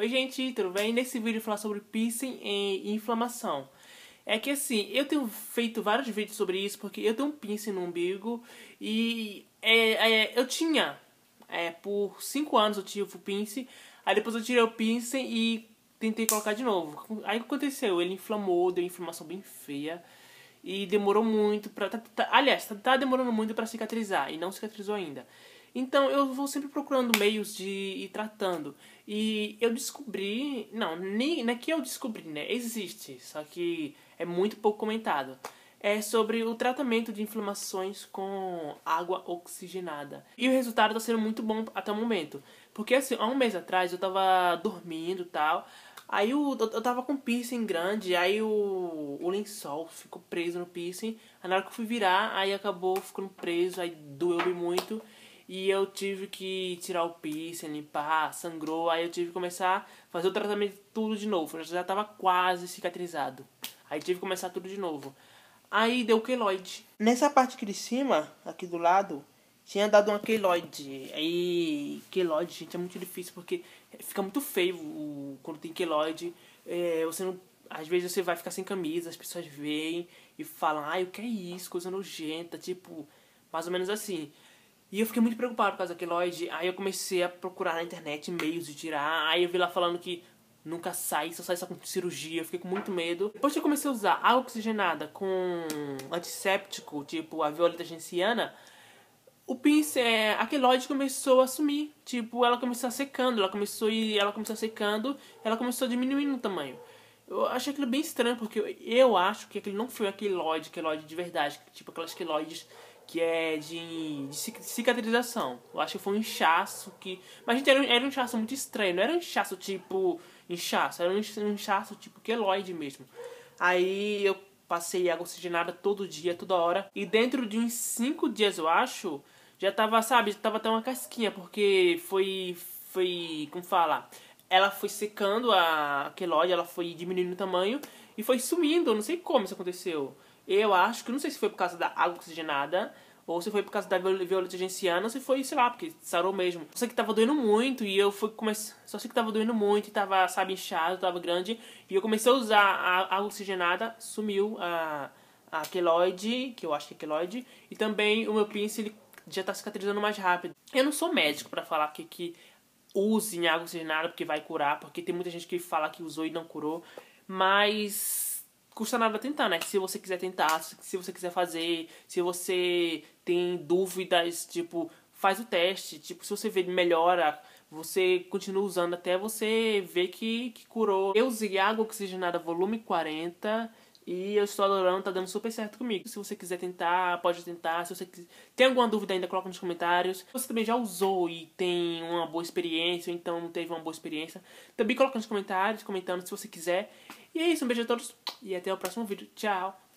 Oi gente, tudo bem? Nesse vídeo eu vou falar sobre piercing e inflamação. É que assim, eu tenho feito vários vídeos sobre isso porque eu tenho um piercing no umbigo e é, é, eu tinha, é, por 5 anos eu tive o piercing, aí depois eu tirei o piercing e tentei colocar de novo. Aí o que aconteceu? Ele inflamou, deu inflamação bem feia e demorou muito pra... Tá, tá, aliás, tá, tá demorando muito pra cicatrizar e não cicatrizou ainda. Então eu vou sempre procurando meios de ir tratando. E eu descobri. Não, nem, não é que eu descobri, né? Existe, só que é muito pouco comentado. É sobre o tratamento de inflamações com água oxigenada. E o resultado está sendo muito bom até o momento. Porque assim, há um mês atrás eu tava dormindo e tal. Aí eu, eu tava com piercing grande, aí o, o lençol ficou preso no piercing. Aí na hora que eu fui virar, aí acabou ficando preso, aí doeu muito e eu tive que tirar o piercing, limpar, sangrou, aí eu tive que começar a fazer o tratamento tudo de novo. Eu já tava quase cicatrizado. Aí tive que começar tudo de novo. Aí deu queloide. Nessa parte aqui de cima, aqui do lado, tinha dado uma queloide. Aí, queloide, gente, é muito difícil porque fica muito feio o, quando tem queloide. É, você não, às vezes você vai ficar sem camisa, as pessoas veem e falam: ai, o que é isso? Coisa nojenta, tipo, mais ou menos assim. E eu fiquei muito preocupado por causa da Lloyd. Aí eu comecei a procurar na internet meios de tirar. Aí eu vi lá falando que nunca sai, só sai só com cirurgia. Eu fiquei com muito medo. Depois que eu comecei a usar água oxigenada com antisséptico, tipo a violeta genciana, o pincel, é, a queloide começou a sumir. Tipo, ela começou a secando, ela começou e ela começou a secando, ela começou a diminuir no tamanho. Eu achei aquilo bem estranho, porque eu, acho que aquele não foi um queloide, queloide de verdade, tipo aquelas queloides que é de, de, cicatrização. Eu acho que foi um inchaço que. Mas, gente, era, era um inchaço muito estranho. Não era um inchaço tipo. Inchaço, era um inchaço tipo queloide mesmo. Aí eu passei água oxigenada todo dia, toda hora. E dentro de uns 5 dias, eu acho, já tava, sabe, já tava até uma casquinha, porque foi. Foi. Como falar? Ela foi secando a queloide, ela foi diminuindo o tamanho e foi sumindo. Eu não sei como isso aconteceu. Eu acho que não sei se foi por causa da água oxigenada, ou se foi por causa da violeta genciana, ou se foi, sei lá, porque sarou mesmo. Só sei que tava doendo muito e eu fui começar. Só sei que tava doendo muito e tava, sabe, inchado, tava grande. E eu comecei a usar a água oxigenada, sumiu a, a queloide, que eu acho que é queloide, e também o meu pince ele já tá cicatrizando mais rápido. Eu não sou médico para falar que, que usem água oxigenada porque vai curar, porque tem muita gente que fala que usou e não curou, mas custa nada tentar, né? Se você quiser tentar, se você quiser fazer, se você tem dúvidas, tipo, faz o teste. Tipo, se você vê melhora, você continua usando até você ver que, que curou. Eu usei água oxigenada volume 40 e eu estou adorando, tá dando super certo comigo. Se você quiser tentar, pode tentar. Se você tem alguma dúvida ainda, coloca nos comentários. Se você também já usou e tem uma boa experiência, ou então teve uma boa experiência, também coloca nos comentários, comentando se você quiser. E é isso, um beijo a todos e até o próximo vídeo. Tchau!